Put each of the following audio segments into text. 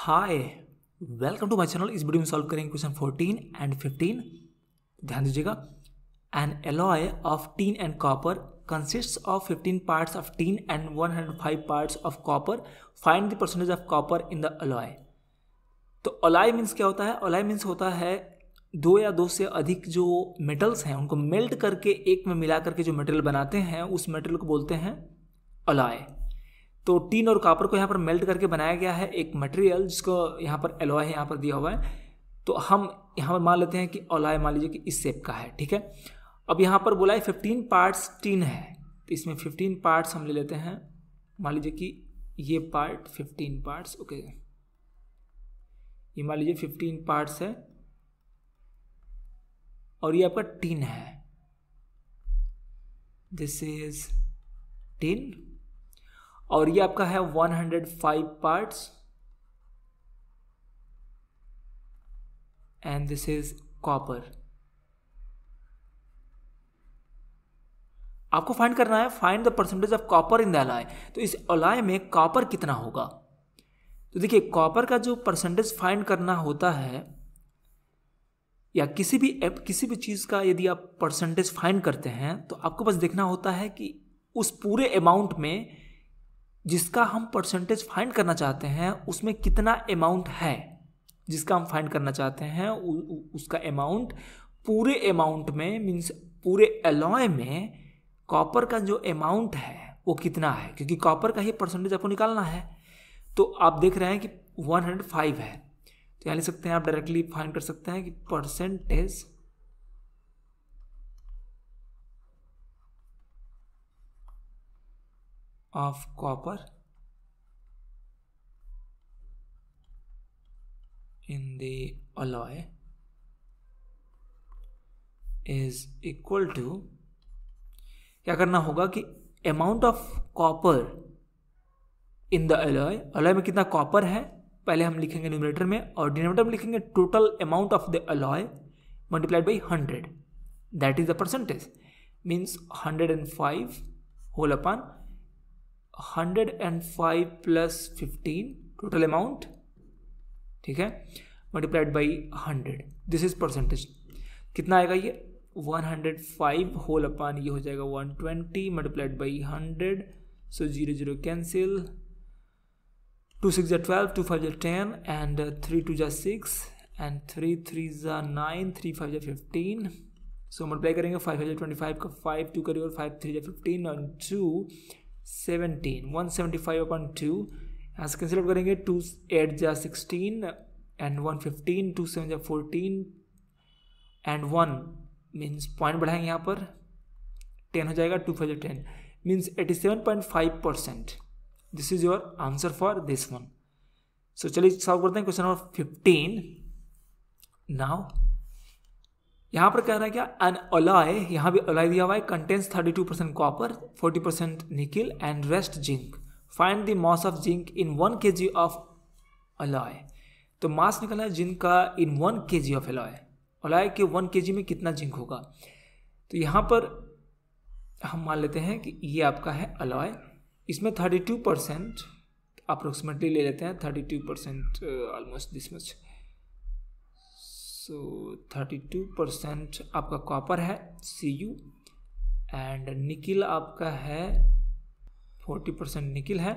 Hi welcome to my channel इस video में solve करेंगे क्वेश्चन 14 एंड 15 ध्यान दीजिएगा an alloy of tin and copper consist of 15 parts of tin and 105 parts of copper find the percentage of copper in the alloy तो alloy means क्या होता है alloy means होता है दो या दो से अधिक जो मेटल्स हैं उनको मेल्ट करके एक में मिला करके जो मेटेरियल बनाते हैं उस मेटेरियल को बोलते हैं अलॉय तो टीन और कापर को यहाँ पर मेल्ट करके बनाया गया है एक मटेरियल जिसको यहाँ पर एलॉय है यहाँ पर दिया हुआ है तो हम यहाँ पर मान लेते हैं कि ऑलॉय मान लीजिए कि इस शेप का है ठीक है अब यहाँ पर बोला है फिफ्टीन पार्ट्स टीन है तो इसमें फिफ्टीन पार्ट्स हम ले लेते हैं मान लीजिए कि ये पार्ट फिफ्टीन पार्ट्स ओके ये मान लीजिए फिफ्टीन पार्ट्स है और ये आपका टीन है दिस इज टीन और ये आपका है 105 parts and this is copper आपको फाइंड करना है find the percentage of copper in the alloy तो इस अलाय में कॉपर कितना होगा तो देखिए कॉपर का जो परसेंटेज फाइंड करना होता है या किसी भी एप किसी भी चीज़ का यदि आप परसेंटेज फाइंड करते हैं तो आपको बस देखना होता है कि उस पूरे अमाउंट में जिसका हम परसेंटेज फाइंड करना चाहते हैं उसमें कितना अमाउंट है जिसका हम फाइंड करना चाहते हैं उ, उ, उसका अमाउंट पूरे अमाउंट में मीन्स पूरे अलॉय में कॉपर का जो अमाउंट है वो कितना है क्योंकि कॉपर का ही परसेंटेज आपको निकालना है तो आप देख रहे हैं कि 105 है तो यहाँ लिख सकते हैं आप डायरेक्टली फाइंड कर सकते हैं कि percentage of copper in the alloy is equal to क्या करना होगा कि amount of copper in the alloy alloy में कितना कॉपर है पहले हम लिखेंगे न्यूमरेटर में और डिनोमेटर में लिखेंगे total amount of the alloy multiplied by hundred that is the percentage means hundred and five whole upon hundred and five plus fifteen total amount ठीक है multiplied by hundred this is percentage कितना आएगा ये one hundred five whole upon ये हो जाएगा one twenty multiplied by hundred so zero zero cancel two six जै twelve two five जै टेन एंड थ्री टू जै सिक्स एंड थ्री थ्री जै नाइन थ्री फाइव जै फिफ्टीन सो मल्टीप्लाई करेंगे five हज़ार ट्वेंटी फाइव का five two करिए और फाइव थ्री जै fifteen and two seventeen one seventy five upon two यहाँ से कैंसिल आउट करेंगे टू एट जा sixteen and one fifteen two seven जा fourteen and one means point बढ़ाएंगे यहाँ पर टेन हो जाएगा two five ten means eighty seven point five percent this is your answer for this one so चलिए solve करते हैं क्वेश्चन नंबर फिफ्टीन नाउ यहाँ पर कह रहा है क्या एन अलाय यहाँ भी अलाय दिया हुआ है contains 32 percent copper 40 percent nickel and rest zinc find the mass of zinc in one K G of अलाय तो मास निकलना है जिंक का इन वन के जी ऑफ अलाय अलाय के वन के जी में कितना जिंक होगा तो यहाँ पर हम मान लेते हैं कि ये आपका है अलॉय इसमें 32 परसेंट अप्रोक्सीमेटली ले लेते हैं 32 percent almost this much so thirty two percent आपका कॉपर है सी यू एंड निकिल आपका है फोर्टी परसेंट निकिल है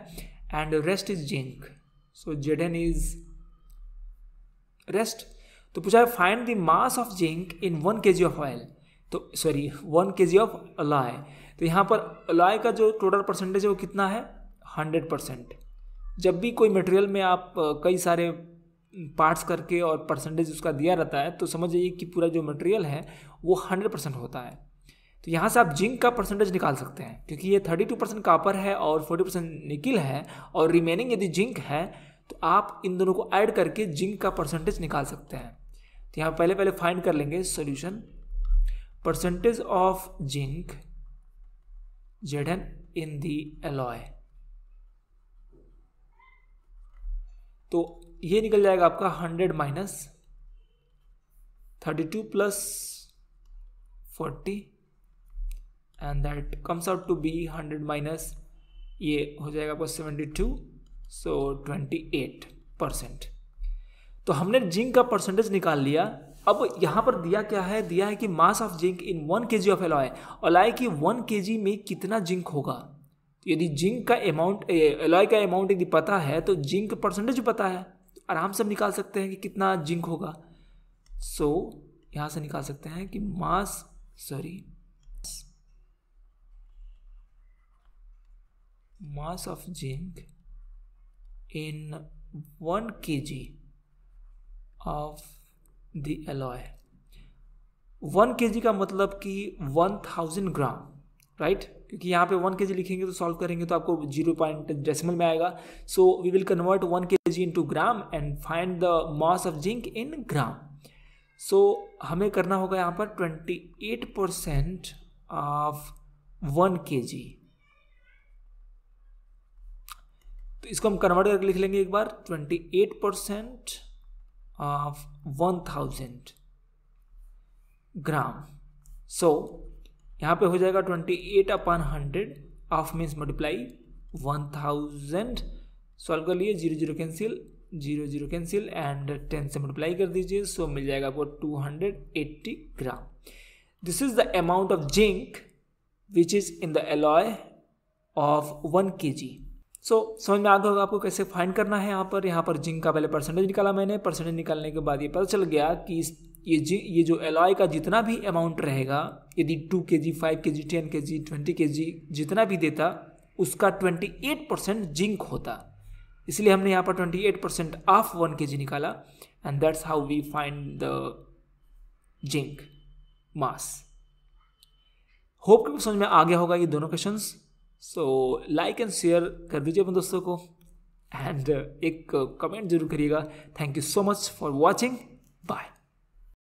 and rest is zinc so Z N is rest तो पूछा है find the mass of zinc in one K G of oil तो sorry one K G of alloy तो यहाँ पर अलॉय का जो टोटल परसेंटेज है वो कितना है हंड्रेड परसेंट जब भी कोई मटेरियल में आप कई सारे पार्ट्स करके और परसेंटेज उसका दिया रहता है तो समझ जाइए कि पूरा जो मटेरियल है वो हंड्रेड परसेंट होता है तो यहाँ से आप जिंक का परसेंटेज निकाल सकते हैं क्योंकि ये थर्टी टू परसेंट कापर है और फोर्टी परसेंट निकिल है और रिमेनिंग यदि जिंक है तो आप इन दोनों को ऐड करके जिंक का परसेंटेज निकाल सकते हैं तो यहाँ पहले पहले फाइंड कर लेंगे solution percentage of zinc Z in the alloy तो ये निकल जाएगा आपका hundred minus thirty two plus forty and that comes out to be hundred minus ये हो जाएगा आपका seventy two so twenty eight percent तो हमने जिंक का परसेंटेज निकाल लिया अब यहाँ पर दिया क्या है दिया है कि mass of zinc in one K G of alloy अलाय की वन के जी में कितना जिंक होगा यदि जिंक का अमाउंट एलॉय का अमाउंट यदि पता है तो जिंक परसेंटेज पता है आराम से हम निकाल सकते हैं कि कितना जिंक होगा सो so, यहाँ से निकाल सकते हैं कि mass sorry mass of zinc in one K G of the alloy one K G का मतलब कि one thousand gram right right? क्योंकि यहाँ पे वन के जी लिखेंगे तो सॉल्व करेंगे तो आपको जीरो पॉइंट डेसिमल में आएगा so we will convert one K G into gram and find the mass of zinc in gram so हमें करना होगा यहाँ पर twenty eight percent of one K G तो इसको हम कन्वर्ट करके लिख लेंगे एक बार twenty eight percent of one thousand gram so so, यहाँ पे हो जाएगा twenty eight upon hundred of means multiply one thousand solve कर लिए zero zero cancel zero zero cancel and ten से मल्टीप्लाई कर दीजिए सो मिल जाएगा आपको two hundred eighty gram this is the amount of zinc which is in the alloy of one K G so so, समझ में आता होगा आपको कैसे फाइंड करना है यहाँ पर यहाँ पर जिंक का पहले परसेंटेज निकाला मैंने परसेंटेज निकालने के बाद ये पता चल गया कि ये जी ये जो एलॉय का जितना भी अमाउंट रहेगा यदि टू के जी फाइव के जी टेन के जी ट्वेंटी के जी जितना भी देता उसका ट्वेंटी एट परसेंट जिंक होता इसलिए हमने यहाँ पर twenty eight percent of one K G निकाला and that's how we find the zinc mass hope कि समझ में आ गया होगा ये दोनों question so like and share कर दीजिए अपने दोस्तों को एंड एक कमेंट जरूर करिएगा thank you so much for watching